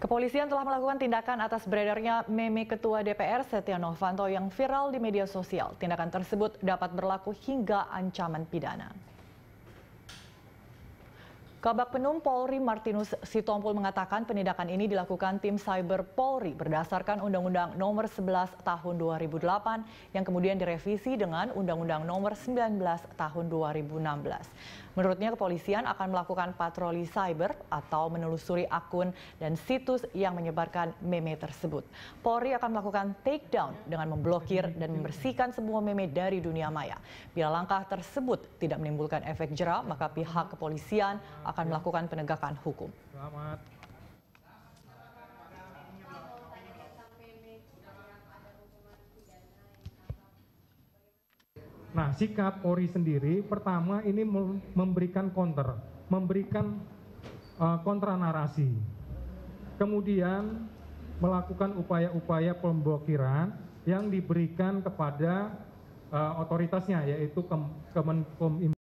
Kepolisian telah melakukan tindakan atas beredarnya meme Ketua DPR Setia Novanto yang viral di media sosial. Tindakan tersebut dapat berlaku hingga ancaman pidana. Kabak Penum Polri Martinus Sitompul mengatakan penindakan ini dilakukan tim cyber Polri berdasarkan Undang-Undang Nomor 11 Tahun 2008 yang kemudian direvisi dengan Undang-Undang Nomor 19 Tahun 2016. Menurutnya kepolisian akan melakukan patroli cyber atau menelusuri akun dan situs yang menyebarkan meme tersebut. Polri akan melakukan takedown dengan memblokir dan membersihkan semua meme dari dunia maya. Bila langkah tersebut tidak menimbulkan efek jerah, maka pihak kepolisian akan ya. melakukan penegakan hukum. Selamat. Nah, sikap Polri sendiri pertama ini memberikan counter, memberikan uh, eh, kontra narasi. Kemudian melakukan upaya-upaya pemblokiran yang diberikan kepada uh, otoritasnya yaitu Kemenkominfo.